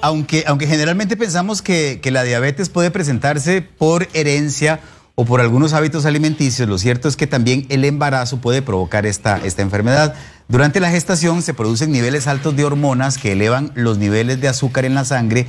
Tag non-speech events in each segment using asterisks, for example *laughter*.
aunque, generalmente pensamos que, la diabetes puede presentarse por herencia o por algunos hábitos alimenticios, lo cierto es que también el embarazo puede provocar esta, enfermedad. Durante la gestación se producen niveles altos de hormonas que elevan los niveles de azúcar en la sangre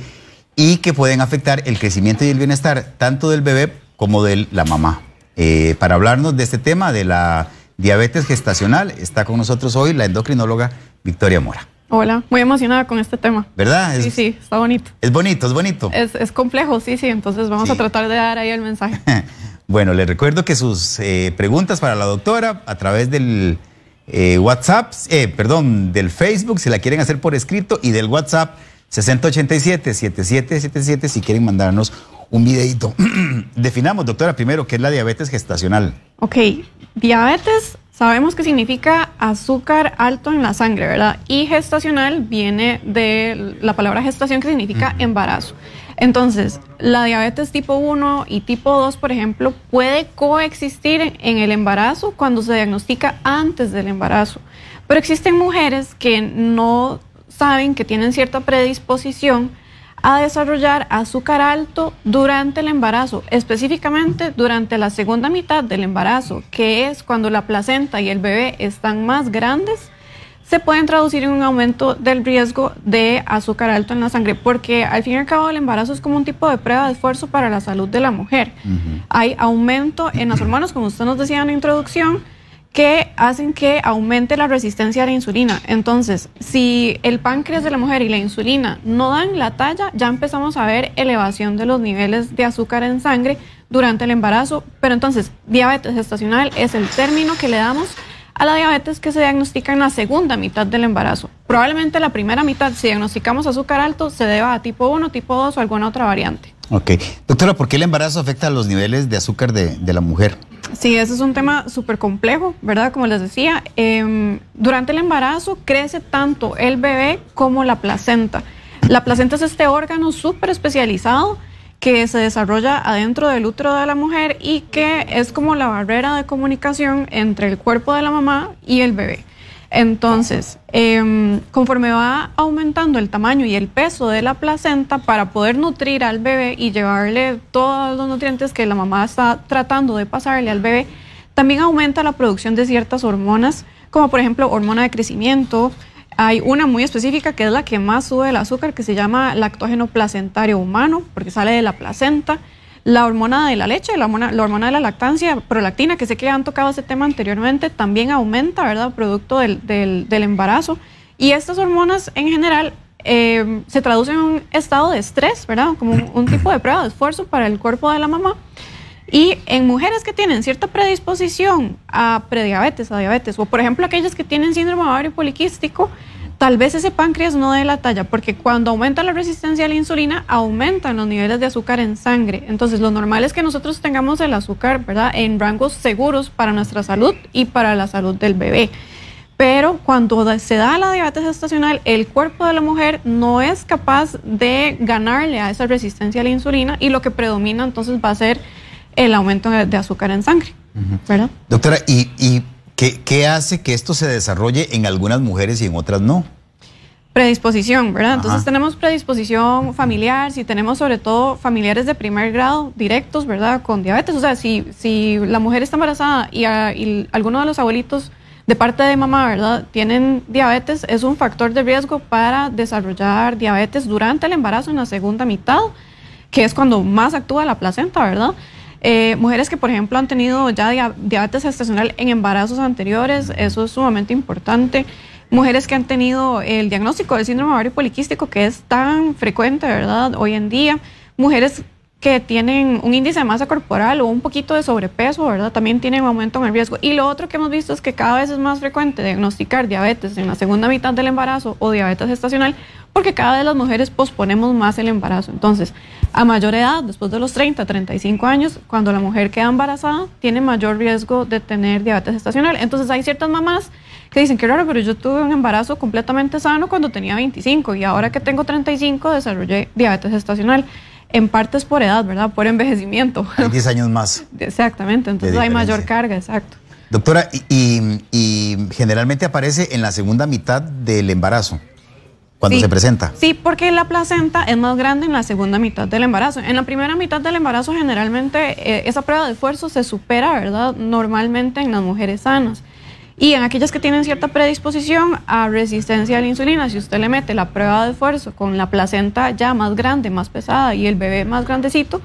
y que pueden afectar el crecimiento y el bienestar tanto del bebé como de la mamá. Eh, para hablarnos de este tema de la diabetes gestacional está con nosotros hoy la endocrinóloga Victoria Mora. Hola, muy emocionada con este tema. ¿Verdad? sí, sí, está bonito. Es bonito, es bonito. Es, complejo, sí, sí, entonces vamos a tratar de dar ahí el mensaje. *laughs* bueno, les recuerdo que sus eh, preguntas para la doctora a través del eh, WhatsApp, eh, perdón, del Facebook, si la quieren hacer por escrito, y del WhatsApp 6087-7777 si quieren mandarnos un videito. *clears throat* Definamos, doctora, primero, ¿qué es la diabetes gestacional? Ok, diabetes Sabemos que significa azúcar alto en la sangre, ¿verdad? Y gestacional viene de la palabra gestación que significa embarazo. Entonces, la diabetes tipo 1 y tipo 2, por ejemplo, puede coexistir en el embarazo cuando se diagnostica antes del embarazo. Pero existen mujeres que no saben que tienen cierta predisposición a desarrollar azúcar alto durante el embarazo, específicamente durante la segunda mitad del embarazo, que es cuando la placenta y el bebé están más grandes, se pueden traducir en un aumento del riesgo de azúcar alto en la sangre, porque al fin y al cabo el embarazo es como un tipo de prueba de esfuerzo para la salud de la mujer. Hay aumento en las hormonas, como usted nos decía en la introducción, que hacen que aumente la resistencia a la insulina. Entonces, si el páncreas de la mujer y la insulina no dan la talla, ya empezamos a ver elevación de los niveles de azúcar en sangre durante el embarazo. Pero entonces, diabetes gestacional es el término que le damos a la diabetes que se diagnostica en la segunda mitad del embarazo. Probablemente la primera mitad, si diagnosticamos azúcar alto, se deba a tipo 1, tipo 2 o alguna otra variante. Ok. Doctora, ¿por qué el embarazo afecta a los niveles de azúcar de, de la mujer? Sí, ese es un tema súper complejo, ¿verdad? Como les decía, em, durante el embarazo crece tanto el bebé como la placenta. La placenta es este órgano súper especializado que se desarrolla adentro del útero de la mujer y que es como la barrera de comunicación entre el cuerpo de la mamá y el bebé. Entonces, em, conforme va aumentando el tamaño y el peso de la placenta para poder nutrir al bebé y llevarle todos los nutrientes que la mamá está tratando de pasarle al bebé, también aumenta la producción de ciertas hormonas, como por ejemplo hormona de crecimiento. Hay una muy específica que es la que más sube el azúcar, que se llama lactógeno placentario humano, porque sale de la placenta la hormona de la leche, la hormona, de la lactancia, prolactina, que sé que han tocado ese tema anteriormente, también aumenta, ¿verdad?, producto del, embarazo. Y estas hormonas en general eh, se traducen en un estado de estrés, ¿verdad?, como un, tipo de prueba de esfuerzo para el cuerpo de la mamá. Y en mujeres que tienen cierta predisposición a prediabetes, a diabetes, o por ejemplo aquellas que tienen síndrome ovario poliquístico, tal vez ese páncreas no dé la talla, porque cuando aumenta la resistencia a la insulina, aumentan los niveles de azúcar en sangre. Entonces, lo normal es que nosotros tengamos el azúcar, ¿verdad?, en rangos seguros para nuestra salud y para la salud del bebé. Pero cuando se da la diabetes gestacional, el cuerpo de la mujer no es capaz de ganarle a esa resistencia a la insulina y lo que predomina entonces va a ser el aumento de azúcar en sangre. ¿verdad? Doctora, y, y ¿Qué, hace que esto se desarrolle en algunas mujeres y en otras no? Predisposición, ¿verdad? Entonces tenemos predisposición familiar, si tenemos sobre todo familiares de primer grado directos, ¿verdad? Con diabetes, o sea, si, si la mujer está embarazada y, algunos ah, y alguno de los abuelitos de parte de mamá, ¿verdad? Tienen diabetes, es un factor de riesgo para desarrollar diabetes durante el embarazo en la segunda mitad, que es cuando más actúa la placenta, ¿verdad? Eh, mujeres que, por ejemplo, han tenido ya diabetes gestacional en embarazos anteriores, eso es sumamente importante. Mujeres que han tenido el diagnóstico del síndrome ovario poliquístico, que es tan frecuente, ¿verdad?, hoy en día. Mujeres que tienen un índice de masa corporal o un poquito de sobrepeso, ¿verdad? También tienen un aumento en el riesgo. Y lo otro que hemos visto es que cada vez es más frecuente diagnosticar diabetes en la segunda mitad del embarazo o diabetes estacional porque cada vez las mujeres posponemos más el embarazo. Entonces, a mayor edad, después de los 30, 35 años, cuando la mujer queda embarazada, tiene mayor riesgo de tener diabetes estacional. Entonces, hay ciertas mamás que dicen, que raro, pero yo tuve un embarazo completamente sano cuando tenía 25 y ahora que tengo 35 desarrollé diabetes estacional en parte es por edad, ¿verdad? Por envejecimiento. Hay 10 años más. *laughs* Exactamente, entonces hay mayor carga, exacto. Doctora, y, generalmente aparece en la segunda mitad del embarazo, cuando se presenta. Sí, porque la placenta es más grande en la segunda mitad del embarazo. En la primera mitad del embarazo generalmente eh, esa prueba de esfuerzo se supera, ¿verdad? Normalmente en las mujeres sanas. Y en aquellas que tienen cierta predisposición a resistencia a la insulina, si usted le mete la prueba de esfuerzo con la placenta ya más grande, más pesada y el bebé más grandecito,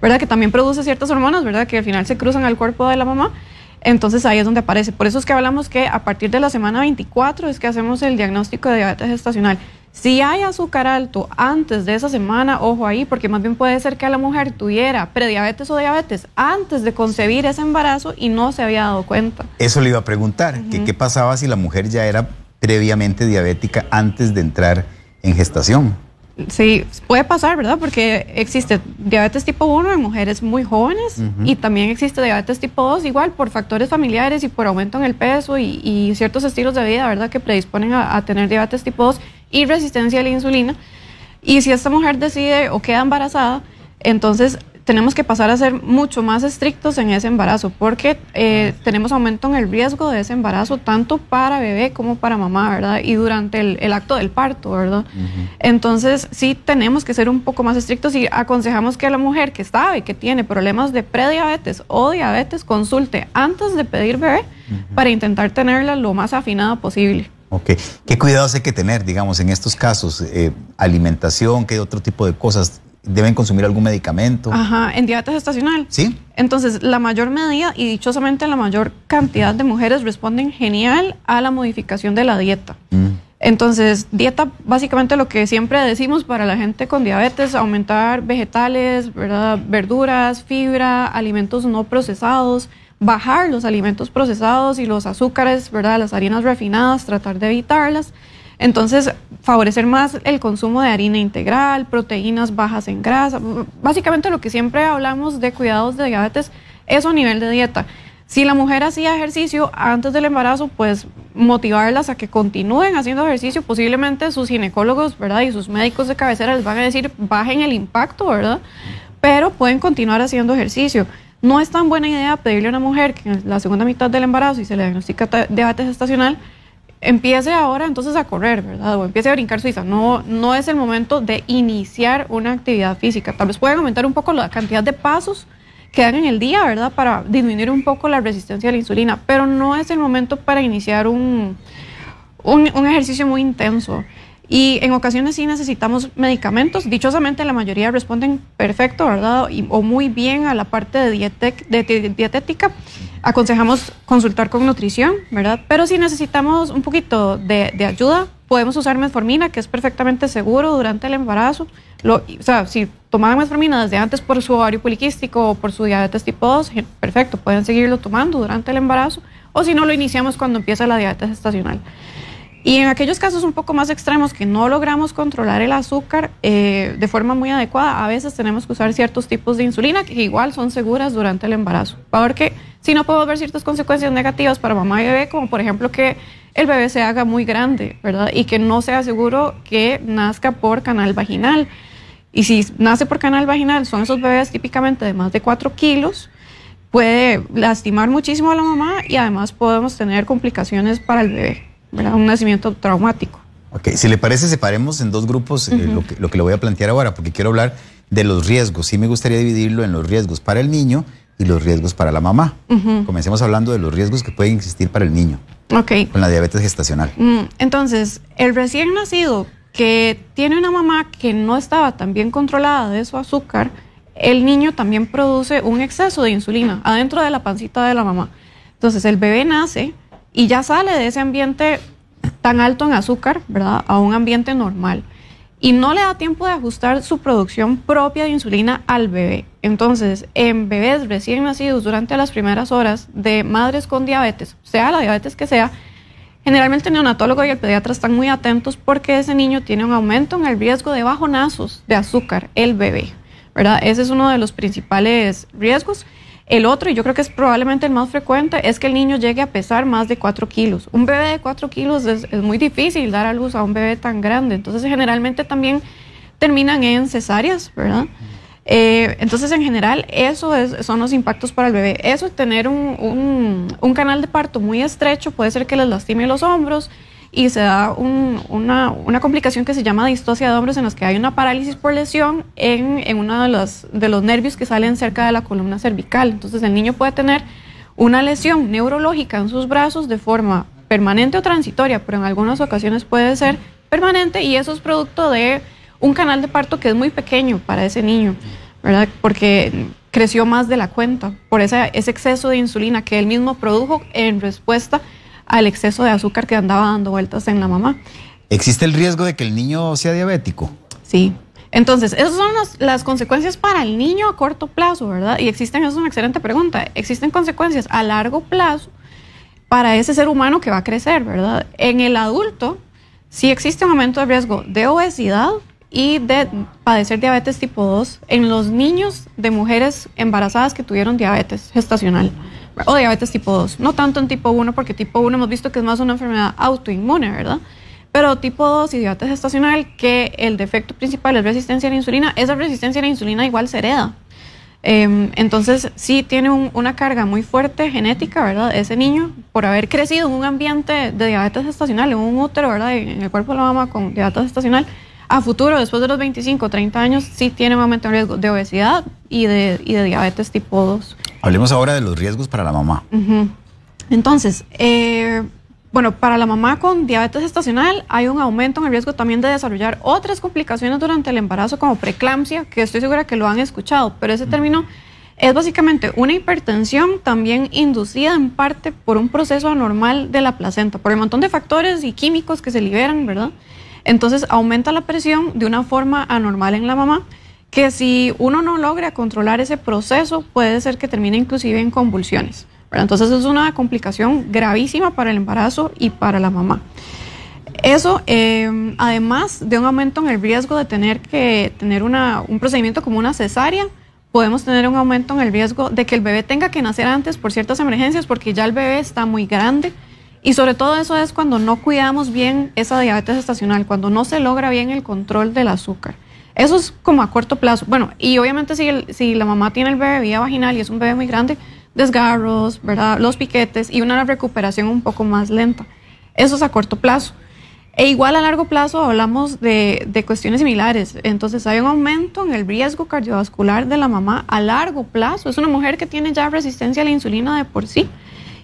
¿verdad? Que también produce ciertas hormonas, ¿verdad? Que al final se cruzan al cuerpo de la mamá. Entonces ahí es donde aparece. Por eso es que hablamos que a partir de la semana 24 es que hacemos el diagnóstico de diabetes gestacional. Si hay azúcar alto antes de esa semana, ojo ahí, porque más bien puede ser que la mujer tuviera prediabetes o diabetes antes de concebir ese embarazo y no se había dado cuenta. Eso le iba a preguntar, que, qué pasaba si la mujer ya era previamente diabética antes de entrar en gestación. Sí, puede pasar, ¿verdad? Porque existe diabetes tipo 1 en mujeres muy jóvenes y también existe diabetes tipo 2 igual por factores familiares y por aumento en el peso y, ciertos estilos de vida, ¿verdad? Que predisponen a, a, tener diabetes tipo 2 y resistencia a la insulina. Y si esta mujer decide o queda embarazada, entonces tenemos que pasar a ser mucho más estrictos en ese embarazo, porque eh, tenemos aumento en el riesgo de ese embarazo, tanto para bebé como para mamá, ¿verdad? Y durante el, acto del parto, ¿verdad? Entonces, sí tenemos que ser un poco más estrictos y aconsejamos que la mujer que sabe que tiene problemas de prediabetes o diabetes consulte antes de pedir bebé para intentar tenerla lo más afinada posible. ¿Qué cuidados hay que tener, digamos, en estos casos? Eh, alimentación, ¿qué otro tipo de cosas? ¿Deben consumir algún medicamento? Ajá, en diabetes estacional. Sí. Entonces, la mayor medida y dichosamente la mayor cantidad de mujeres responden genial a la modificación de la dieta. Mm. Entonces, dieta, básicamente lo que siempre decimos para la gente con diabetes, aumentar vegetales, ¿verdad? verduras, fibra, alimentos no procesados, bajar los alimentos procesados y los azúcares, ¿verdad? Las harinas refinadas, tratar de evitarlas. Entonces, favorecer más el consumo de harina integral, proteínas bajas en grasa, básicamente lo que siempre hablamos de cuidados de diabetes, es a nivel de dieta. Si la mujer hacía ejercicio antes del embarazo, pues motivarlas a que continúen haciendo ejercicio. Posiblemente sus ginecólogos, ¿verdad? Y sus médicos de cabecera les van a decir, bajen el impacto, ¿verdad? Pero pueden continuar haciendo ejercicio. No es tan buena idea pedirle a una mujer que en la segunda mitad del embarazo y se le diagnostica diabetes estacional, empiece ahora entonces a correr, ¿verdad? O empiece a brincar suiza. No, no es el momento de iniciar una actividad física. Tal vez pueden aumentar un poco la cantidad de pasos que dan en el día, ¿verdad? Para disminuir un poco la resistencia a la insulina, pero no es el momento para iniciar un ejercicio muy intenso. Y en ocasiones sí necesitamos medicamentos. Dichosamente la mayoría responden perfecto, ¿verdad? o muy bien a la parte de, de, dietética. Aconsejamos consultar con nutrición, ¿verdad? Pero si necesitamos un poquito de, ayuda, podemos usar metformina, que es perfectamente seguro durante el embarazo. Lo, o sea, si tomaban metformina desde antes por su ovario poliquístico o por su diabetes tipo 2, perfecto, pueden seguirlo tomando durante el embarazo. O si no, lo iniciamos cuando empieza la diabetes estacional. Y en aquellos casos un poco más extremos que no logramos controlar el azúcar eh, de forma muy adecuada, a veces tenemos que usar ciertos tipos de insulina que igual son seguras durante el embarazo. Porque si no podemos haber ciertas consecuencias negativas para mamá y bebé, como por ejemplo que el bebé se haga muy grande, ¿verdad? Y que no sea seguro que nazca por canal vaginal. Y si nace por canal vaginal, son esos bebés típicamente de más de 4 kilos, puede lastimar muchísimo a la mamá y además podemos tener complicaciones para el bebé. Un nacimiento traumático. Ok, si le parece, separemos en dos grupos eh, lo, que, lo que le voy a plantear ahora, porque quiero hablar de los riesgos. Sí me gustaría dividirlo en los riesgos para el niño y los riesgos para la mamá. Comencemos hablando de los riesgos que pueden existir para el niño. Okay. Con la diabetes gestacional. Mm, entonces, el recién nacido que tiene una mamá que no estaba tan bien controlada de su azúcar, el niño también produce un exceso de insulina adentro de la pancita de la mamá. Entonces, el bebé nace y ya sale de ese ambiente tan alto en azúcar, ¿verdad? A un ambiente normal. Y no le da tiempo de ajustar su producción propia de insulina al bebé. Entonces, en bebés recién nacidos durante las primeras horas de madres con diabetes, sea la diabetes que sea, generalmente el neonatólogo y el pediatra están muy atentos porque ese niño tiene un aumento en el riesgo de bajonazos de azúcar, el bebé, ¿verdad? Ese es uno de los principales riesgos. El otro, y yo creo que es probablemente el más frecuente, es que el niño llegue a pesar más de 4 kilos. Un bebé de 4 kilos es, muy difícil dar a luz a un bebé tan grande, entonces generalmente también terminan en cesáreas, ¿verdad? Eh, entonces, en general, eso es, son los impactos para el bebé. Eso, es tener un, un, canal de parto muy estrecho puede ser que les lastime los hombros, y se da una, complicación que se llama distocia de hombros en los que hay una parálisis por lesión en, uno de los, de los nervios que salen cerca de la columna cervical. Entonces el niño puede tener una lesión neurológica en sus brazos de forma permanente o transitoria, pero en algunas ocasiones puede ser permanente y eso es producto de un canal de parto que es muy pequeño para ese niño, ¿verdad? Porque creció más de la cuenta por ese, ese exceso de insulina que él mismo produjo en respuesta al exceso de azúcar que andaba dando vueltas en la mamá. ¿Existe el riesgo de que el niño sea diabético? Sí. Entonces, esas son las consecuencias para el niño a corto plazo, ¿verdad? Y existen, eso es una excelente pregunta, existen consecuencias a largo plazo para ese ser humano que va a crecer, ¿verdad? En el adulto, sí existe un aumento de riesgo de obesidad y de padecer diabetes tipo 2 en los niños de mujeres embarazadas que tuvieron diabetes gestacional o diabetes tipo 2. No tanto en tipo 1, porque tipo 1 hemos visto que es más una enfermedad autoinmune, ¿verdad? Pero tipo 2 y diabetes estacional que el defecto principal es resistencia a la insulina, esa resistencia a la insulina igual se hereda. Em, entonces, sí tiene una carga muy fuerte genética, ¿verdad? Ese niño, por haber crecido en un ambiente de diabetes estacional en un útero, ¿verdad? En el cuerpo de la mamá con diabetes gestacional, a futuro, después de los 25, 30 años, sí tiene un aumento de riesgo de obesidad y de, y de diabetes tipo 2. Hablemos ahora de los riesgos para la mamá. Entonces, eh, bueno, para la mamá con diabetes estacional hay un aumento en el riesgo también de desarrollar otras complicaciones durante el embarazo como preeclampsia, que estoy segura que lo han escuchado, pero ese término es básicamente una hipertensión también inducida en parte por un proceso anormal de la placenta, por el montón de factores y químicos que se liberan, ¿verdad? Entonces aumenta la presión de una forma anormal en la mamá, que si uno no logra controlar ese proceso puede ser que termine inclusive en convulsiones. Entonces es una complicación gravísima para el embarazo y para la mamá. Eso, em, además de un aumento en el riesgo de tener que tener un procedimiento como una cesárea, podemos tener un aumento en el riesgo de que el bebé tenga que nacer antes por ciertas emergencias porque ya el bebé está muy grande y sobre todo eso es cuando no cuidamos bien esa diabetes estacional, cuando no se logra bien el control del azúcar. Eso es como a corto plazo. Bueno, y obviamente si, si la mamá tiene el bebé vía vaginal y es un bebé muy grande, desgarros, ¿verdad? Los piquetes y una recuperación un poco más lenta. Eso es a corto plazo. E igual a largo plazo hablamos de, de, cuestiones similares. Entonces hay un aumento en el riesgo cardiovascular de la mamá a largo plazo. Es una mujer que tiene ya resistencia a la insulina de por sí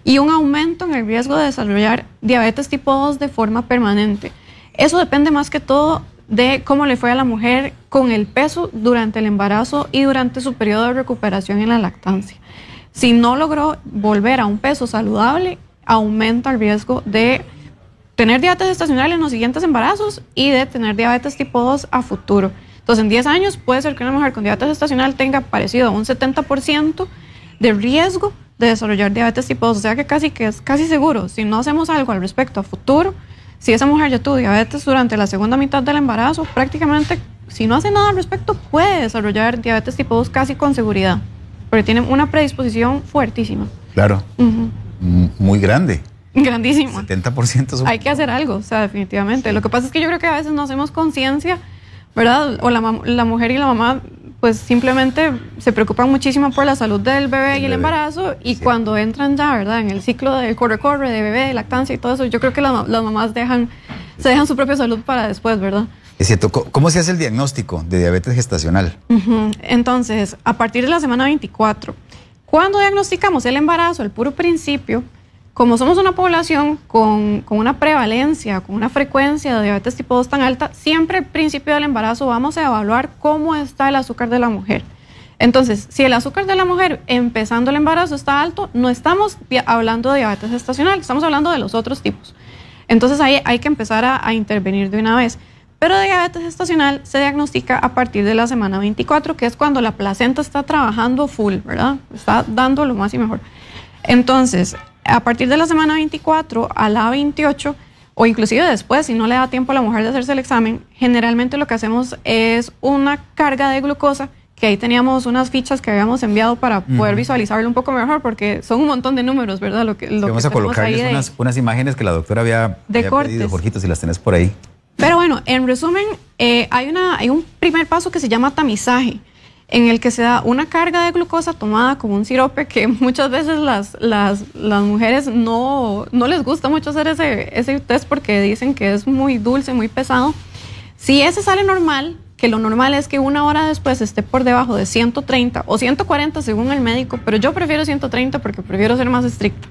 y un aumento en el riesgo de desarrollar diabetes tipo 2 de forma permanente. Eso depende más que todo de cómo le fue a la mujer con el peso durante el embarazo y durante su periodo de recuperación en la lactancia. Si no logró volver a un peso saludable, aumenta el riesgo de tener diabetes estacional en los siguientes embarazos y de tener diabetes tipo 2 a futuro. Entonces, en 10 años puede ser que una mujer con diabetes estacional tenga parecido a un 70% de riesgo de desarrollar diabetes tipo 2, o sea que casi que es casi seguro, si no hacemos algo al respecto a futuro, si esa mujer ya tuvo diabetes durante la segunda mitad del embarazo, prácticamente si no hace nada al respecto puede desarrollar diabetes tipo 2 casi con seguridad, porque tiene una predisposición fuertísima. Claro. Muy grande. Grandísima. 70% Hay que hacer algo, o sea, definitivamente. Lo que pasa es que yo creo que a veces no hacemos conciencia, ¿verdad? O la mujer y la mamá pues simplemente se preocupan muchísimo por la salud del bebé y el embarazo y cuando entran ya, ¿verdad? En el ciclo del corre-corre de bebé, de lactancia y todo eso, yo creo que las mamás dejan, se dejan su propia salud para después, ¿verdad? Es cierto, ¿cómo se hace el diagnóstico de diabetes gestacional? Entonces, a partir de la semana 24, cuando diagnosticamos el embarazo, el puro principio, como somos una población con, con, una prevalencia, con una frecuencia de diabetes tipo 2 tan alta, siempre al principio del embarazo vamos a evaluar cómo está el azúcar de la mujer. Entonces, si el azúcar de la mujer empezando el embarazo está alto, no estamos hablando de diabetes estacional, estamos hablando de los otros tipos. Entonces ahí hay que empezar a, intervenir de una vez. Pero diabetes estacional se diagnostica a partir de la semana 24, que es cuando la placenta está trabajando full, ¿verdad? Está dando lo más y mejor. Entonces, a partir de la semana 24 a la 28, o inclusive después, si no le da tiempo a la mujer de hacerse el examen, generalmente lo que hacemos es una carga de glucosa, que ahí teníamos unas fichas que habíamos enviado para poder visualizarlo un poco mejor, porque son un montón de números, ¿verdad? Lo que, lo vamos a colocarles unas, imágenes que la doctora había, pedido, Jorgito, si las tenés por ahí. Pero bueno, en resumen, eh, hay, una, hay un primer paso que se llama tamizaje en el que se da una carga de glucosa tomada como un sirope que *laughs* muchas veces las, mujeres no, les gusta mucho hacer ese, test porque dicen que es muy dulce, muy pesado. Si ese sale normal, que lo normal es que una hora después esté por debajo de 130 o 140 según el médico, pero yo prefiero 130 porque prefiero ser más estricta.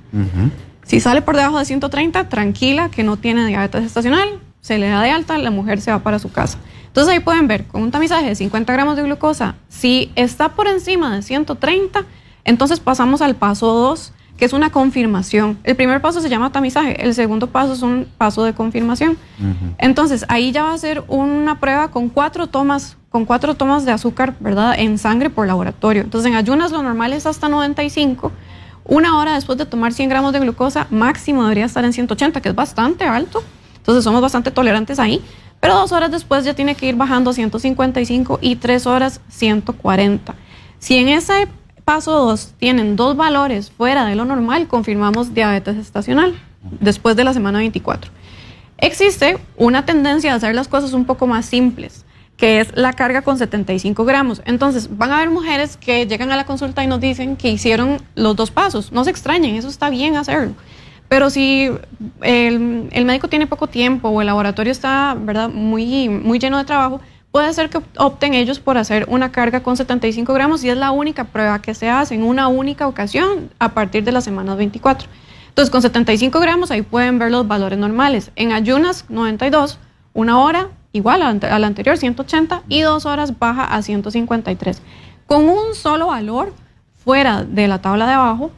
Si sale por debajo de 130, tranquila, que no tiene diabetes estacional, se le da de alta, la mujer se va para su casa. Entonces ahí pueden ver, con un tamizaje de 50 gramos de glucosa, si está por encima de 130, entonces pasamos al paso 2, que es una confirmación. El primer paso se llama tamizaje, el segundo paso es un paso de confirmación. Entonces, ahí ya va a ser una prueba con cuatro tomas, con cuatro tomas de azúcar, ¿verdad? En sangre por laboratorio. Entonces, en ayunas lo normal es hasta 95. Una hora después de tomar 100 gramos de glucosa, máximo debería estar en 180, que es bastante alto. Entonces, somos bastante tolerantes ahí pero dos horas después ya tiene que ir bajando a 155 y tres horas 140. Si en ese paso 2 tienen dos valores fuera de lo normal, confirmamos diabetes estacional después de la semana 24. Existe una tendencia a hacer las cosas un poco más simples, que es la carga con 75 gramos. Entonces, van a haber mujeres que llegan a la consulta y nos dicen que hicieron los dos pasos. No se extrañen, eso está bien hacerlo. Pero si el, médico tiene poco tiempo o el laboratorio está ¿verdad? Muy, lleno de trabajo, puede ser que opten ellos por hacer una carga con 75 gramos y es la única prueba que se hace en una única ocasión a partir de la semana 24. Entonces, con 75 gramos ahí pueden ver los valores normales. En ayunas, 92, una hora igual a la anterior, 180, y dos horas baja a 153. Con un solo valor fuera de la tabla de abajo,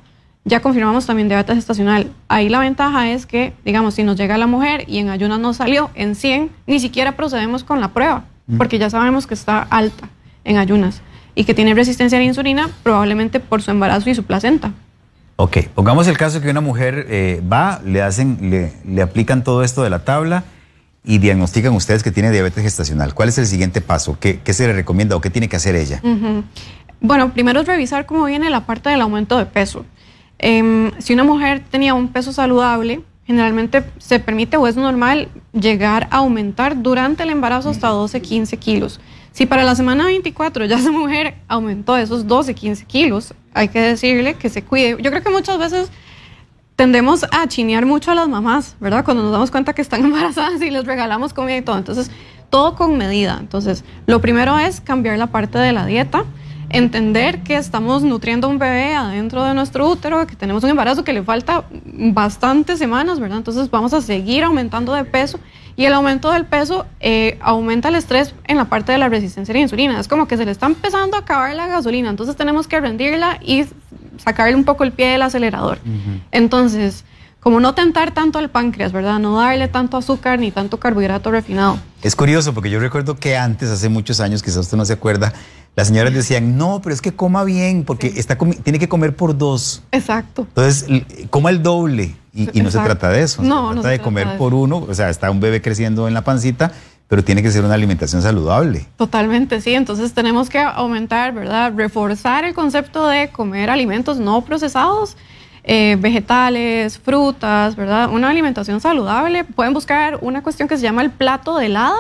ya confirmamos también diabetes gestacional Ahí la ventaja es que, digamos, si nos llega la mujer y en ayunas no salió, en 100 ni siquiera procedemos con la prueba, mm. porque ya sabemos que está alta en ayunas y que tiene resistencia a la insulina probablemente por su embarazo y su placenta. Ok, pongamos el caso que una mujer eh, va, le hacen, le, aplican todo esto de la tabla y diagnostican ustedes que tiene diabetes gestacional. ¿Cuál es el siguiente paso? ¿Qué, se le recomienda o qué tiene que hacer ella? Bueno, primero es revisar cómo viene la parte del aumento de peso. Em, si una mujer tenía un peso saludable, generalmente se permite o es normal llegar a aumentar durante el embarazo hasta 12, 15 kilos. Si para la semana 24 ya esa mujer aumentó esos 12, 15 kilos, hay que decirle que se cuide. Yo creo que muchas veces tendemos a chinear mucho a las mamás, ¿verdad? Cuando nos damos cuenta que están *laughs* embarazadas y les regalamos comida y todo. Entonces, todo con medida. Entonces, lo primero es cambiar la parte de la dieta entender que estamos nutriendo un bebé adentro de nuestro útero, que tenemos un embarazo que le falta bastantes semanas, ¿verdad? Entonces vamos a seguir aumentando de peso y el aumento del peso eh, aumenta el estrés en la parte de la resistencia a la insulina. Es como que se le está empezando a acabar la gasolina, entonces tenemos que rendirla y sacarle un poco el pie del acelerador. Entonces, como no tentar tanto al páncreas, ¿verdad? No darle tanto azúcar ni tanto carbohidrato refinado. Es curioso porque yo recuerdo que antes, hace muchos años, quizás usted no se acuerda, las señoras decían, no, pero es que coma bien, porque está tiene que comer por dos. Exacto. Entonces, coma el doble. Y, no se trata de eso. No, se trata de comer por uno. O sea, está un bebé creciendo en la pancita, pero tiene que ser una alimentación saludable. Totalmente, sí. Entonces tenemos que aumentar, ¿verdad? Reforzar el concepto de comer alimentos no procesados. Eh, vegetales, frutas, ¿verdad? Una alimentación saludable. Pueden buscar una cuestión que se llama el plato de helada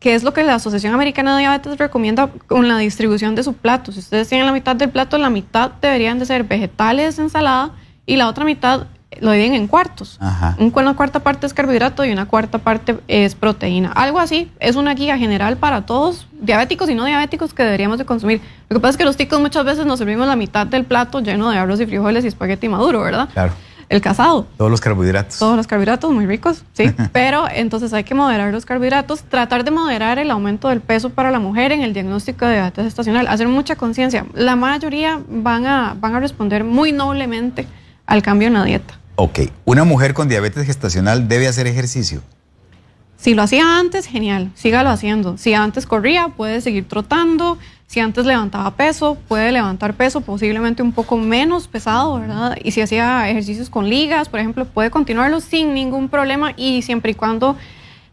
que es lo que la Asociación Americana de Diabetes recomienda con la distribución de su plato. Si ustedes tienen la mitad del plato, la mitad deberían de ser vegetales, ensalada, y la otra mitad lo dividen en cuartos. Una cuarta parte es carbohidrato y una cuarta parte es proteína. Algo así es una guía general para todos, diabéticos y no diabéticos, que deberíamos de consumir. Lo que pasa es que los ticos muchas veces nos servimos la mitad del plato lleno de arroz y frijoles y espagueti maduro, ¿verdad? Claro el casado. Todos los carbohidratos. Todos los carbohidratos, muy ricos, sí. *laughs* Pero entonces hay que moderar los carbohidratos, tratar de moderar el aumento del peso para la mujer en el diagnóstico de diabetes gestacional, hacer mucha conciencia. La mayoría van a, van a responder muy noblemente al cambio en la dieta. Ok, ¿una mujer con diabetes gestacional debe hacer ejercicio? Si lo hacía antes, genial, sígalo haciendo. Si antes corría, puede seguir trotando, si antes levantaba peso, puede levantar peso posiblemente un poco menos pesado, ¿verdad? Y si hacía ejercicios con ligas, por ejemplo, puede continuarlo sin ningún problema y siempre y cuando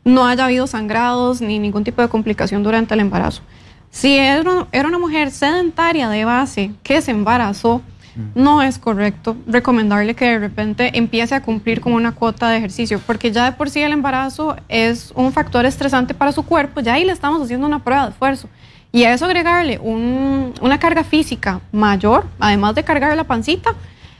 no haya habido sangrados ni ningún tipo de complicación durante el embarazo. Si era una mujer sedentaria de base que se embarazó, mm. no es correcto recomendarle que de repente empiece a cumplir con una cuota de ejercicio, porque ya de por sí el embarazo es un factor estresante para su cuerpo, ya ahí le estamos haciendo una prueba de esfuerzo. Y a eso agregarle una carga física mayor, además de cargar la pancita,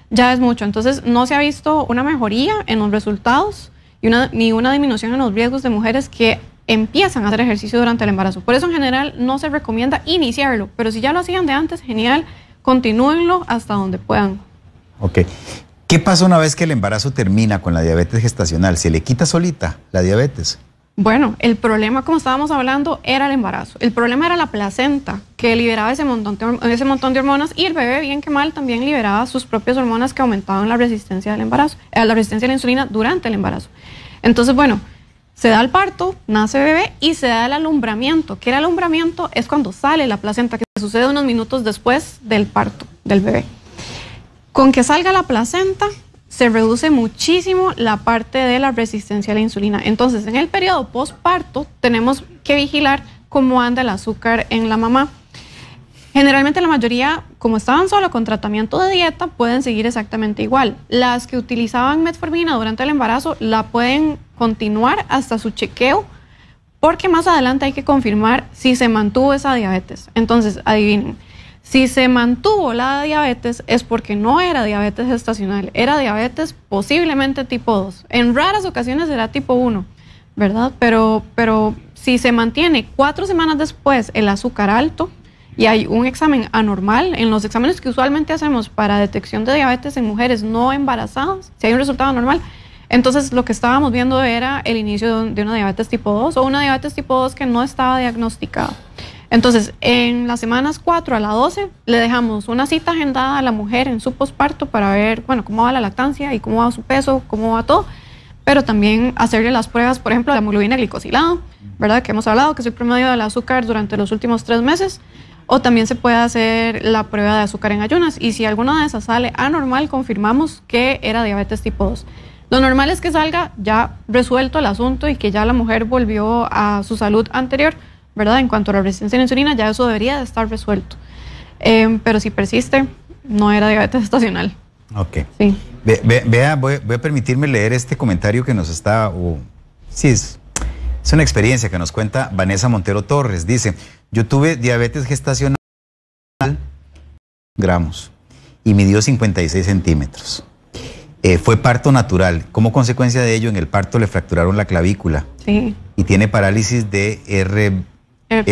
ya es mucho. Entonces no se ha visto una mejoría en los resultados y ni una disminución en los riesgos de mujeres que empiezan a hacer ejercicio durante el embarazo. Por eso en general no se recomienda iniciarlo, pero si ya lo hacían de antes, genial, continúenlo hasta donde puedan. Ok. ¿Qué pasa una vez que el embarazo termina con la diabetes gestacional? ¿Se le quita solita la diabetes? Bueno, el problema, como estábamos hablando, era el embarazo. El problema era la placenta, que liberaba ese montón, de, ese montón de hormonas y el bebé, bien que mal, también liberaba sus propias hormonas que aumentaban la resistencia del embarazo, eh, la resistencia a la insulina durante el embarazo. Entonces, bueno, se da el parto, nace bebé y se da el alumbramiento. Que el alumbramiento es cuando sale la placenta, que sucede unos minutos después del parto del bebé. Con que salga la placenta, se reduce muchísimo la parte de la resistencia a la insulina. Entonces, en el periodo postparto tenemos que vigilar cómo anda el azúcar en la mamá. Generalmente la mayoría, como estaban solo con tratamiento de dieta, pueden seguir exactamente igual. Las que utilizaban metformina durante el embarazo la pueden continuar hasta su chequeo porque más adelante hay que confirmar si se mantuvo esa diabetes. Entonces, adivinen, si se mantuvo la diabetes es porque no era diabetes gestacional, era diabetes posiblemente tipo 2. En raras ocasiones era tipo 1, ¿verdad? Pero, pero si se mantiene cuatro semanas después el azúcar alto y hay un examen anormal, en los exámenes que usualmente hacemos para detección de diabetes en mujeres no embarazadas, si hay un resultado anormal, entonces lo que estábamos viendo era el inicio de una diabetes tipo 2 o una diabetes tipo 2 que no estaba diagnosticada. Entonces, en las semanas 4 a la 12 le dejamos una cita agendada a la mujer en su posparto para ver, bueno, cómo va la lactancia y cómo va su peso, cómo va todo, pero también hacerle las pruebas, por ejemplo, de hemoglobina glicosilada, ¿verdad? Que hemos hablado, que es el promedio del azúcar durante los últimos tres meses, o también se puede hacer la prueba de azúcar en ayunas y si alguna de esas sale anormal, confirmamos que era diabetes tipo 2. Lo normal es que salga ya resuelto el asunto y que ya la mujer volvió a su salud anterior, ¿verdad? En cuanto a la resistencia a insulina, ya eso debería de estar resuelto. Em, pero si persiste, no era diabetes *laughs* gestacional. Ok. Sí. vea, voy, a permitirme leer este comentario que nos está. sí, es, es una experiencia que nos cuenta Vanessa Montero Torres. Dice: Yo tuve diabetes gestacional gramos y midió 56 centímetros. Eh, fue parto natural. Como consecuencia de ello, en el parto le fracturaron la clavícula. Sí. Y tiene parálisis de R, ERB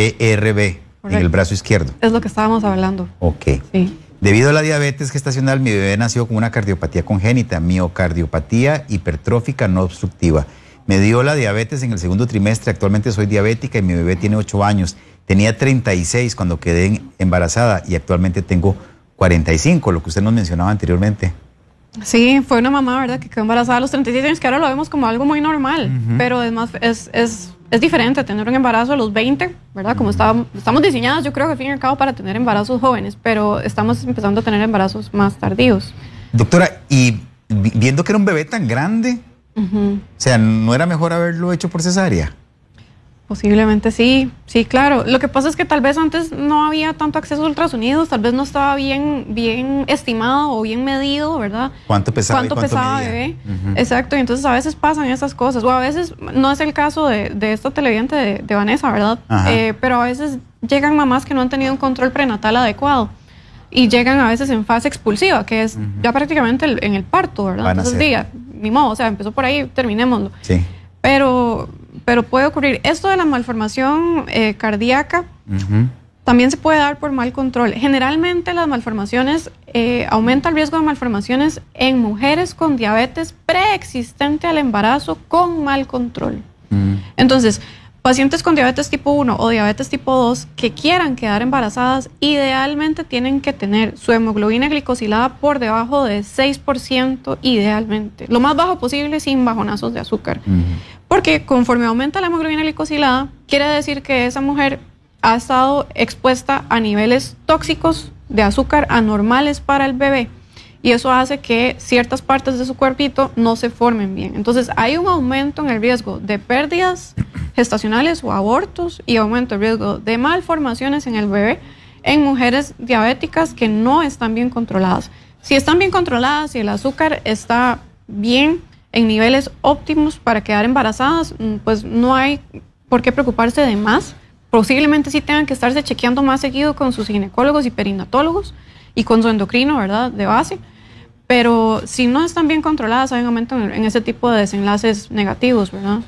eh. e en el brazo izquierdo. Es lo que estábamos hablando. Ok. Debido a la diabetes gestacional, mi bebé nació con una cardiopatía congénita, miocardiopatía hipertrófica no obstructiva. Me dio la diabetes en el segundo trimestre, actualmente soy diabética y mi bebé tiene 8 años. Tenía 36 cuando quedé embarazada y actualmente tengo 45, lo que usted nos mencionaba anteriormente. Sí, fue una mamá, ¿verdad? Que quedó embarazada a los 37 años, que ahora lo vemos como algo muy normal, pero es, más, es, es, es, diferente tener un embarazo a los 20, ¿verdad? Como estábamos, estamos diseñados, yo creo que al fin y al cabo, para tener embarazos jóvenes, pero estamos empezando a tener embarazos más tardíos. Doctora, y viendo que era un bebé tan grande, o sea, ¿no era mejor haberlo hecho por cesárea? Posiblemente sí, sí, claro. Lo que pasa es que tal vez antes no había tanto acceso a ultrasonidos, tal vez no estaba bien, bien estimado o bien medido, ¿verdad? ¿Cuánto pesaba? ¿Cuánto, cuánto pesaba, bebé? Exacto, y entonces a veces pasan esas cosas, o a veces, no es el caso de, de esta televidente de, Vanessa, ¿verdad? Eh, pero a veces llegan mamás que no han tenido un control prenatal adecuado y llegan a veces en fase expulsiva, que es ya prácticamente en el parto, ¿verdad? entonces, diga, ni modo, o sea, empezó por ahí, terminémoslo. Sí. Pero pero puede ocurrir. Esto de la malformación eh, cardíaca también se puede dar por mal control. Generalmente las malformaciones, eh, aumenta el riesgo de malformaciones en mujeres con diabetes preexistente al embarazo con mal control. Mm. Entonces, pacientes con diabetes tipo 1 o diabetes tipo 2 que quieran quedar embarazadas, idealmente tienen que tener su hemoglobina glicosilada por debajo de 6%, idealmente, lo más bajo posible sin bajonazos de azúcar. Porque conforme aumenta la hemoglobina glicosilada, quiere decir que esa mujer ha estado expuesta a niveles tóxicos de azúcar anormales para el bebé y eso hace que ciertas partes de su cuerpito no se formen bien. Entonces hay un aumento en el riesgo de pérdidas gestacionales o abortos y aumento el riesgo de malformaciones en el bebé en mujeres diabéticas que no están bien controladas. Si están bien controladas, y el azúcar está bien en niveles óptimos para quedar embarazadas, mm, pues no hay por qué preocuparse de más. Posiblemente sí tengan que estarse chequeando más seguido con sus ginecólogos y perinatólogos y con su endocrino, ¿verdad? De base. Pero si no están bien controladas, hay un aumento en, ese tipo de desenlaces negativos, ¿verdad?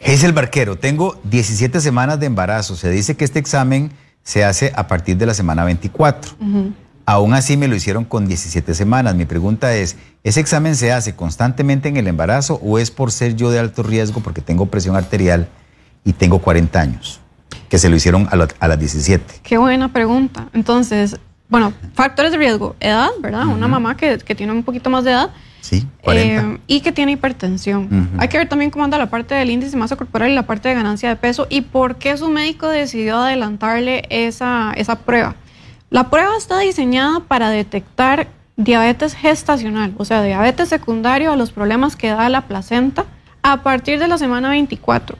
Es el Barquero, tengo 17 semanas de embarazo. Se dice que este examen se hace a partir de la semana 24. Aún así me lo hicieron con 17 semanas. Mi pregunta es, ¿ese examen se hace constantemente en el embarazo o es por ser yo de alto riesgo porque tengo presión arterial y tengo 40 años? Que se lo hicieron a, las 17. Qué buena pregunta. Entonces, bueno, factores de riesgo, edad, ¿verdad? Una mamá que, tiene un poquito más de edad. Sí, eh, y que tiene hipertensión. Hay que ver también cómo anda la parte del índice de masa corporal y la parte de ganancia de peso y por qué su médico decidió adelantarle esa, esa prueba. La prueba está diseñada para detectar diabetes gestacional, o sea, diabetes secundario a los problemas que da la placenta a partir de la semana 24.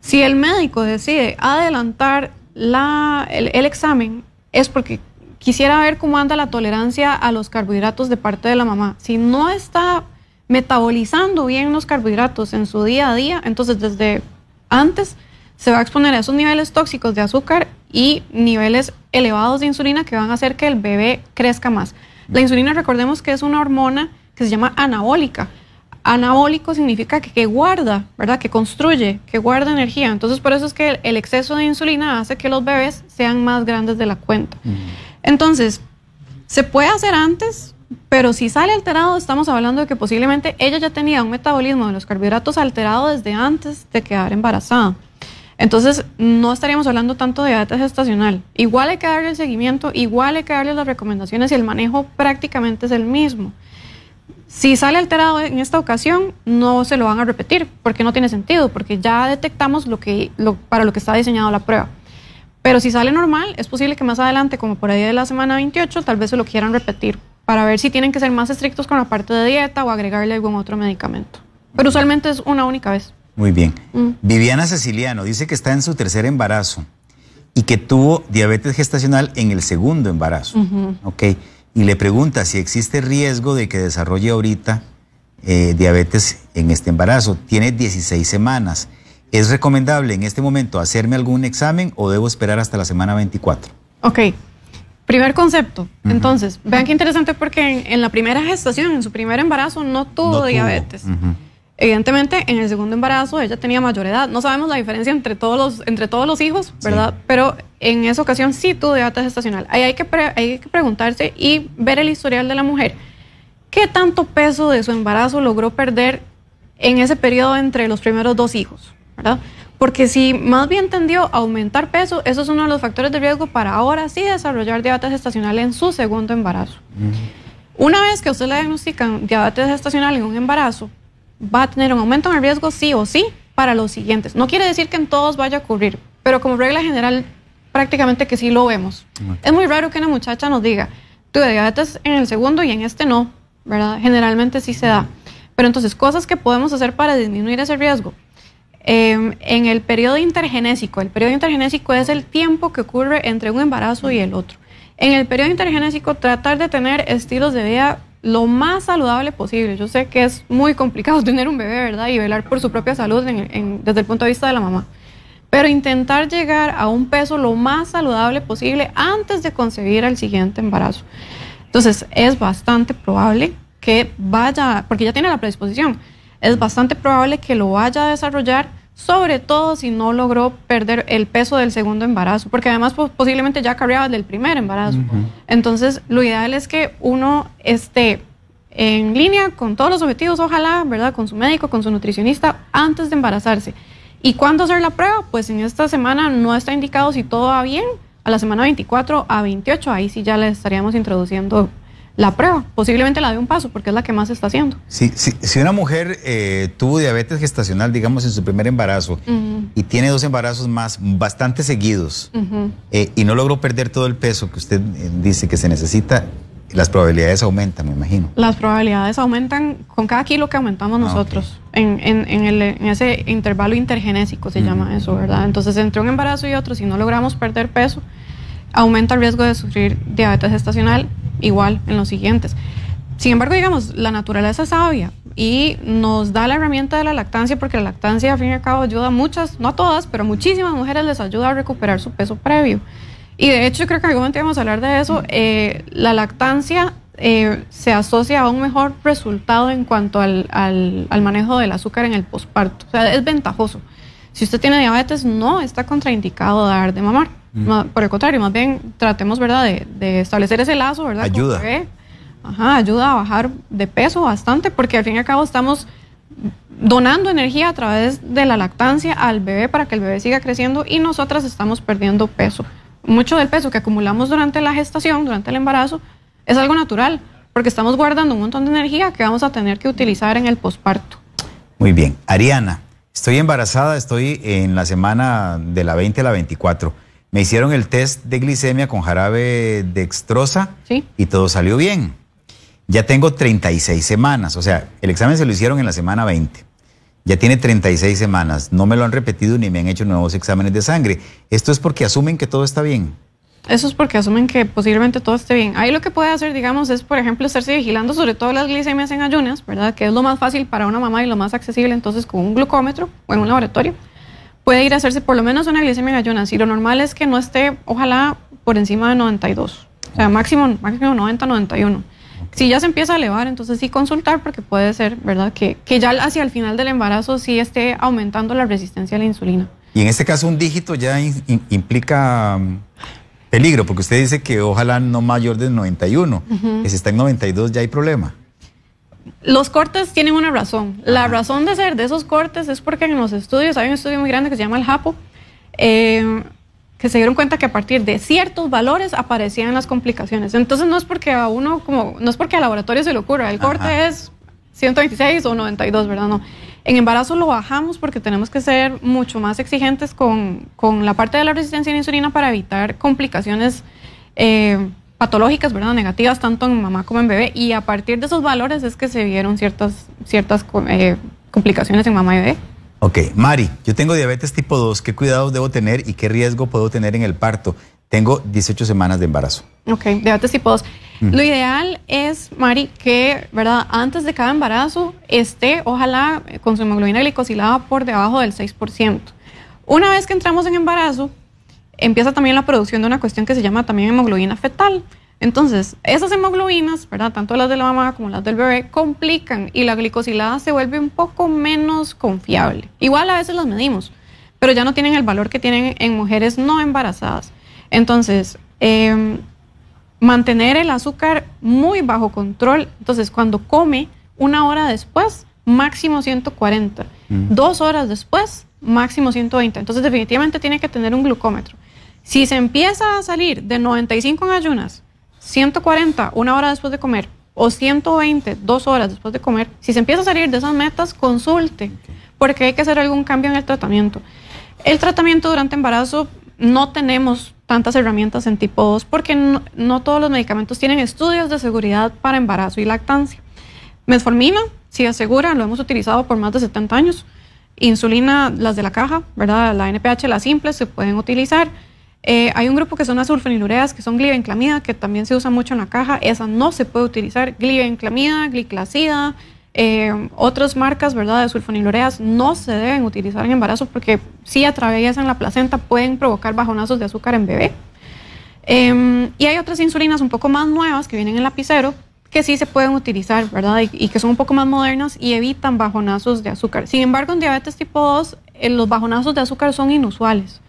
Si el médico decide adelantar el, el, examen, es porque quisiera ver cómo anda la tolerancia a los carbohidratos de parte de la mamá. Si no está metabolizando bien los carbohidratos en su día a día, entonces desde antes se va a exponer a esos niveles tóxicos de azúcar y niveles elevados de insulina que van a hacer que el bebé crezca más. La insulina, recordemos que es una hormona que se llama anabólica. Anabólico significa que, guarda, ¿verdad? Que construye, que guarda energía. Entonces, por eso es que el, exceso de insulina hace que los bebés sean más grandes de la cuenta. Entonces, se puede hacer antes, pero si sale alterado, estamos hablando de que posiblemente ella ya tenía un metabolismo de los carbohidratos alterado desde antes de quedar embarazada. Entonces, no estaríamos hablando tanto de dieta estacional. Igual hay que darle el seguimiento, igual hay que darle las recomendaciones y el manejo prácticamente es el mismo. Si sale alterado en esta ocasión, no se lo van a repetir, porque no tiene sentido, porque ya detectamos lo que, para lo que está diseñado la prueba. Pero si sale normal, es posible que más adelante, como por ahí de la semana 28, tal vez se lo quieran repetir, para ver si tienen que ser más estrictos con la parte de dieta o agregarle algún otro medicamento. Pero usualmente es una única vez. Muy bien. Mm. Viviana Ceciliano dice que está en su tercer embarazo y que tuvo diabetes gestacional en el segundo embarazo. Y le pregunta si existe riesgo de que desarrolle ahorita eh, diabetes en este embarazo. Tiene 16 semanas. ¿Es recomendable en este momento hacerme algún examen o debo esperar hasta la semana 24? Ok. Primer concepto. Entonces, vean qué interesante porque en, la primera gestación, en su primer embarazo, no tuvo diabetes. Evidentemente, en el segundo embarazo ella tenía mayor edad. No sabemos la diferencia entre todos los, entre todos los hijos, ¿verdad? Pero en esa ocasión sí tuvo diabetes gestacional. Ahí hay que, hay que preguntarse y ver el historial de la mujer. ¿Qué tanto peso de su embarazo logró perder en ese periodo entre los primeros dos hijos? ¿Verdad? Porque si más bien tendió a aumentar peso, eso es uno de los factores de riesgo para ahora sí desarrollar diabetes gestacional en su segundo embarazo. Una vez que usted le diagnostican diabetes gestacional en un embarazo, va a tener un aumento en el riesgo sí o sí para los siguientes. No quiere decir que en todos vaya a ocurrir, pero como regla general prácticamente que sí lo vemos. Es muy raro que una muchacha nos diga, tuve diabetes en el segundo y en este no, ¿verdad? Generalmente sí se da. Pero entonces, cosas que podemos hacer para disminuir ese riesgo. Em, en el periodo intergenésico, el periodo intergenésico es el tiempo que ocurre entre un embarazo y el otro. En el periodo intergenésico, tratar de tener estilos de vida lo más saludable posible. Yo sé que es muy complicado *laughs* tener un bebé, ¿verdad? Y velar por su propia salud desde el punto de vista de la mamá. Pero intentar llegar a un peso lo más saludable posible antes de concebir el siguiente embarazo. Entonces, es bastante probable que vaya, porque ya tiene la predisposición, es bastante probable que lo vaya a desarrollar sobre todo si no logró perder el peso del segundo embarazo, porque además pues, posiblemente ya cargaba del primer embarazo. Entonces, lo ideal es que uno esté en línea con todos los objetivos, ojalá, ¿verdad? Con su médico, con su nutricionista, antes de embarazarse. ¿Y cuándo hacer la prueba? Pues en esta semana no está indicado si todo va bien. A la semana 24 a 28, ahí sí ya le estaríamos introduciendo la prueba, posiblemente la de un paso, porque es la que más se está haciendo. Si, una mujer eh, tuvo diabetes gestacional, digamos, en su primer embarazo, y tiene dos embarazos más bastante seguidos, eh, y no logró perder todo el peso que usted eh, dice que se necesita, las probabilidades aumentan, me imagino. Las probabilidades aumentan con cada kilo que aumentamos ah, nosotros, en, ese intervalo intergenésico se llama eso, ¿verdad? Entonces, entre un embarazo y otro, si no logramos perder peso, aumenta el riesgo de sufrir diabetes gestacional igual en los siguientes. Sin embargo, digamos, la naturaleza es sabia y nos da la herramienta de la lactancia porque la lactancia, al fin y al cabo, ayuda a muchas, no a todas, pero muchísimas mujeres les ayuda a recuperar su peso previo. Y de hecho, creo que algún momento íbamos a hablar de eso. Eh, la lactancia eh, se asocia a un mejor resultado en cuanto al, al, al manejo del azúcar en el posparto. O sea, es ventajoso. Si usted tiene diabetes, no está contraindicado dar de mamar por el contrario, más bien tratemos, ¿verdad?, de, establecer ese lazo, ¿verdad? Ayuda. Ajá, ayuda a bajar de peso bastante, porque al fin y al cabo estamos donando energía a través de la lactancia al bebé para que el bebé siga creciendo y nosotras estamos perdiendo peso. Mucho del peso que acumulamos durante la gestación, durante el embarazo, es algo natural, porque estamos guardando un montón de energía que vamos a tener que utilizar en el posparto. Muy bien. Ariana, estoy embarazada, estoy en la semana de la 20 a la 24. Me hicieron el test de glicemia con jarabe dextrosa y todo salió bien. Ya tengo 36 semanas, o sea, el examen se lo hicieron en la semana 20. Ya tiene 36 semanas, no me lo han repetido ni me han hecho nuevos exámenes de sangre. Esto es porque asumen que todo está bien. Eso es porque asumen que posiblemente todo esté bien. Ahí lo que puede hacer, digamos, es, por ejemplo, estarse vigilando sobre todo las glicemias en ayunas, ¿verdad? Que es lo más fácil para una mamá y lo más accesible entonces con un glucómetro o en un laboratorio puede ir a hacerse por lo menos una glicemia en ayunas y lo normal es que no esté, ojalá, por encima de 92. O sea, máximo, máximo 90, 91. Si ya se empieza a elevar, entonces sí consultar porque puede ser, ¿verdad? Que, ya hacia el final del embarazo sí esté aumentando la resistencia a la insulina. Y en este caso un dígito ya implica um, peligro, porque usted dice que ojalá no mayor de 91. que Si está en 92 ya hay problema los cortes tienen una razón. La razón de ser de esos cortes es porque en los estudios, hay un estudio muy grande que se llama el Japo, eh, que se dieron cuenta que a partir de ciertos valores aparecían las complicaciones. Entonces no es porque a uno, como, no es porque al laboratorio se le ocurra, el corte es 126 o 92, ¿verdad? No. En embarazo lo bajamos porque tenemos que ser mucho más exigentes con, la parte de la resistencia a la insulina para evitar complicaciones eh, patológicas, ¿verdad? Negativas tanto en mamá como en bebé y a partir de esos valores es que se vieron ciertas, ciertas eh, complicaciones en mamá y bebé. Ok, Mari, yo tengo diabetes tipo 2, ¿qué cuidados debo tener y qué riesgo puedo tener en el parto? Tengo 18 semanas de embarazo. Ok, diabetes tipo 2. Mm. Lo ideal es, Mari, que, ¿verdad? Antes de cada embarazo esté, ojalá, con su hemoglobina glicosilada por debajo del 6%. Una vez que entramos en embarazo, empieza también la producción de una cuestión que se llama también hemoglobina fetal. Entonces, esas hemoglobinas, ¿verdad? Tanto las de la mamá como las del bebé, complican y la glicosilada se vuelve un poco menos confiable. Igual a veces las medimos, pero ya no tienen el valor que tienen en mujeres no embarazadas. Entonces, em, mantener el azúcar muy bajo control. Entonces, cuando come, una hora después, máximo 140. Mm. Dos horas después, máximo 120. Entonces, definitivamente tiene que tener un glucómetro. Si se empieza a salir de 95 en ayunas, 140 una hora después de comer o 120 dos horas después de comer, si se empieza a salir de esas metas, consulte, porque hay que hacer algún cambio en el tratamiento. El tratamiento durante embarazo no tenemos tantas herramientas en tipo 2 porque no, todos los medicamentos tienen estudios de seguridad para embarazo y lactancia. Metformina, si asegura, lo hemos utilizado por más de 70 años. Insulina, las de la caja, ¿verdad? La NPH, las simples, se pueden utilizar eh, hay un grupo que son las sulfonilureas, que son glibenclamida, que también se usa mucho en la caja. Esa no se puede utilizar. Glibenclamida, gliclacida, eh, otras marcas ¿verdad? de sulfonilureas no se deben utilizar en embarazo porque si atraviesan la placenta pueden provocar bajonazos de azúcar en bebé. Em, y hay otras insulinas un poco más nuevas que vienen en lapicero que sí se pueden utilizar, Y, que son un poco más modernas y evitan bajonazos de azúcar. Sin embargo, en diabetes tipo 2, eh, los bajonazos de azúcar son inusuales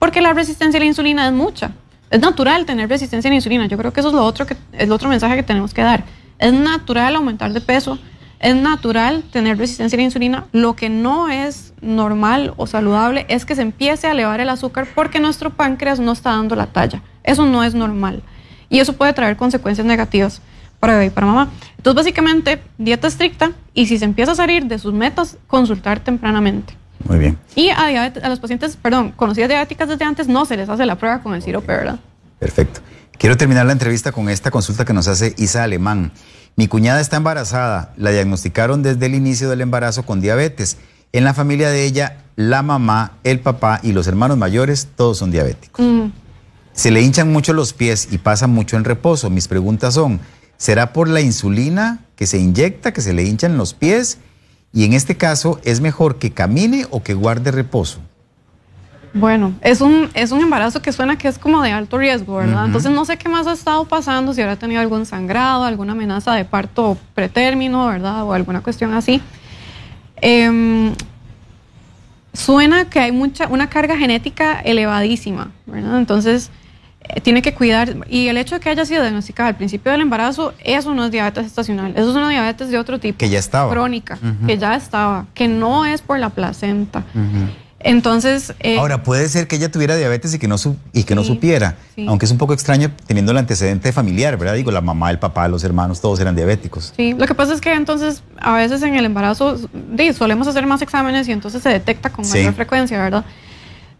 porque la resistencia a la insulina es mucha. Es natural tener resistencia a la insulina. Yo creo que eso es lo otro que, el otro mensaje que tenemos que dar. Es natural aumentar de peso, es natural tener resistencia a la insulina. Lo que no es normal o saludable es que se empiece a elevar el azúcar porque nuestro páncreas no está dando la talla. Eso no es normal. Y eso puede traer consecuencias negativas para bebé y para mamá. Entonces, básicamente, dieta estricta y si se empieza a salir de sus metas, consultar tempranamente. Muy bien. Y a, los pacientes, perdón, conocidas diabéticas desde antes, no se les hace la prueba con el sirope, ¿verdad? Perfecto. Quiero terminar la entrevista con esta consulta que nos hace Isa Alemán. Mi cuñada está embarazada, la diagnosticaron desde el inicio del embarazo con diabetes. En la familia de ella, la mamá, el papá y los hermanos mayores, todos son diabéticos. Mm. Se le hinchan mucho los pies y pasa mucho en reposo. Mis preguntas son, ¿será por la insulina que se inyecta, que se le hinchan los pies? Y en este caso, ¿es mejor que camine o que guarde reposo? Bueno, es un, es un embarazo que suena que es como de alto riesgo, ¿verdad? Entonces no sé qué más ha estado pasando, si habrá tenido algún sangrado, alguna amenaza de parto pretérmino, ¿verdad? O alguna cuestión así. Em, suena que hay mucha, una carga genética elevadísima, ¿verdad? Entonces tiene que cuidar. Y el hecho de que haya sido diagnosticada al principio del embarazo, eso no es diabetes estacional, eso es una diabetes de otro tipo. Que ya estaba. Crónica, que ya estaba, que no es por la placenta. Entonces. Eh, Ahora, puede ser que ella tuviera diabetes y que no, y que no supiera, aunque es un poco extraño teniendo el antecedente familiar, ¿verdad? Digo, la mamá, el papá, los hermanos, todos eran diabéticos. Sí, lo que pasa es que entonces a veces en el embarazo solemos hacer más exámenes y entonces se detecta con mayor frecuencia, ¿verdad?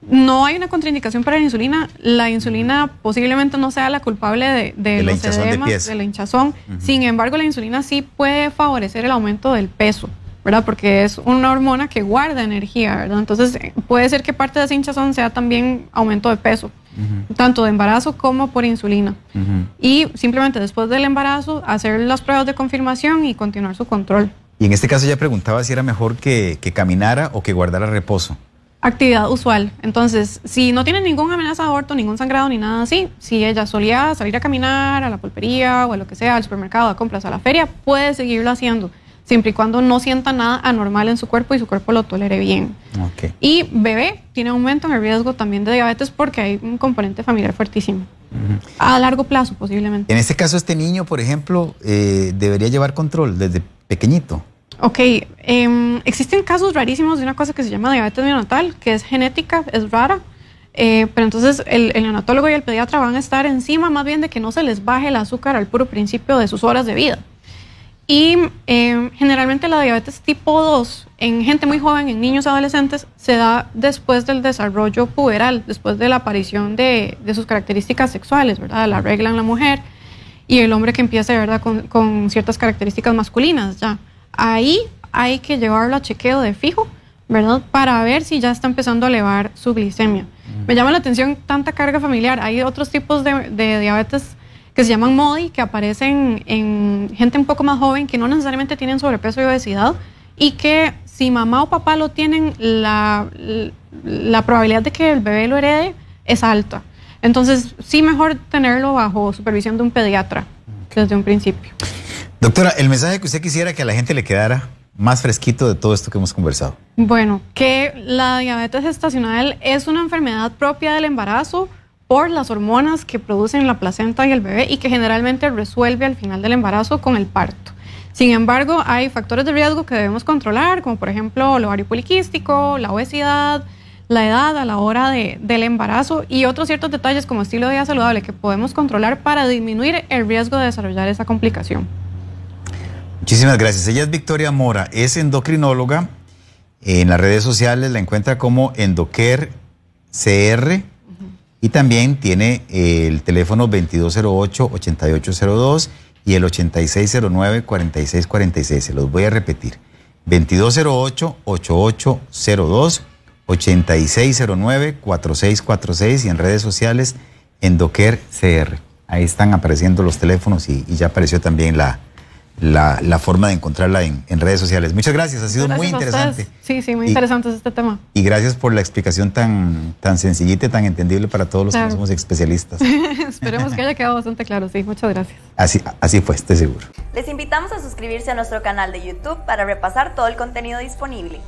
No hay una contraindicación para la insulina. La insulina posiblemente no sea la culpable de, los edemas, de, la hinchazón. Sin embargo, la insulina sí puede favorecer el aumento del peso, ¿verdad? Porque es una hormona que guarda energía, ¿verdad? Entonces, puede ser que parte de esa hinchazón sea también aumento de peso. tanto de embarazo como por insulina. Y simplemente después del embarazo hacer las pruebas de confirmación y continuar su control. Y en este caso ya preguntaba si era mejor que caminara o que guardara reposo actividad usual. Entonces, si no tiene ninguna amenaza de aborto, ningún sangrado ni nada así, si ella solía salir a caminar a la pulpería o a lo que sea, al supermercado, a compras, a la feria, puede seguirlo haciendo, siempre y cuando no sienta nada anormal en su cuerpo y su cuerpo lo tolere bien. Y bebé tiene aumento en el riesgo también de diabetes porque hay un componente familiar fuertísimo. A largo plazo, posiblemente. En este caso, este niño, por ejemplo, eh, debería llevar control desde pequeñito. Ok, em, existen casos rarísimos de una cosa que se llama diabetes neonatal, que es genética, es rara, eh, pero entonces el, el, neonatólogo y el pediatra van a estar encima más bien de que no se les baje el azúcar al puro principio de sus horas de vida. Y em, generalmente la diabetes tipo 2 en gente muy joven, en niños adolescentes, se da después del desarrollo puberal, después de la aparición de, sus características sexuales, ¿verdad? La regla en la mujer y el hombre que empieza, ¿verdad?, con, con ciertas características masculinas ya ahí hay que llevarlo a chequeo de fijo, ¿verdad? Para ver si ya está empezando a elevar su glicemia. Me llama la atención tanta carga familiar. Hay otros tipos de, diabetes que se llaman MODI, que aparecen en gente un poco más joven que no necesariamente tienen sobrepeso y obesidad y que si mamá o papá lo tienen, la, la probabilidad de que el bebé lo herede es alta. Entonces, sí mejor tenerlo bajo supervisión de un pediatra desde un principio. Doctora, el mensaje que usted quisiera que a la gente le quedara más fresquito de todo esto que hemos conversado. Bueno, que la diabetes gestacional es una enfermedad propia del embarazo por las hormonas que producen la placenta y el bebé y que generalmente resuelve al final del embarazo con el parto. Sin embargo, hay factores de riesgo que debemos controlar, como por ejemplo el ovario poliquístico, la obesidad, la edad a la hora del embarazo y otros ciertos detalles como estilo de vida saludable que podemos controlar para disminuir el riesgo de desarrollar esa complicación. Muchísimas gracias. Ella es Victoria Mora, es endocrinóloga. En las redes sociales la encuentra como Endoquer CR y también tiene eh, el teléfono 2208-8802 y el 8609-4646. Se los voy a repetir. 2208-8802, 8609-4646 y en redes sociales Endoquer CR. Ahí están apareciendo los teléfonos y ya apareció también la, la, forma de encontrarla en, redes sociales. Muchas gracias, ha sido muy interesante. Sí, sí, muy interesante este tema. Y gracias por la explicación tan, tan sencillita y tan entendible para todos los que no somos especialistas. *laughs* Esperemos que haya quedado bastante claro, sí, muchas gracias. Así, así fue, estoy seguro. Les invitamos a suscribirse a nuestro canal de YouTube para repasar todo el contenido disponible.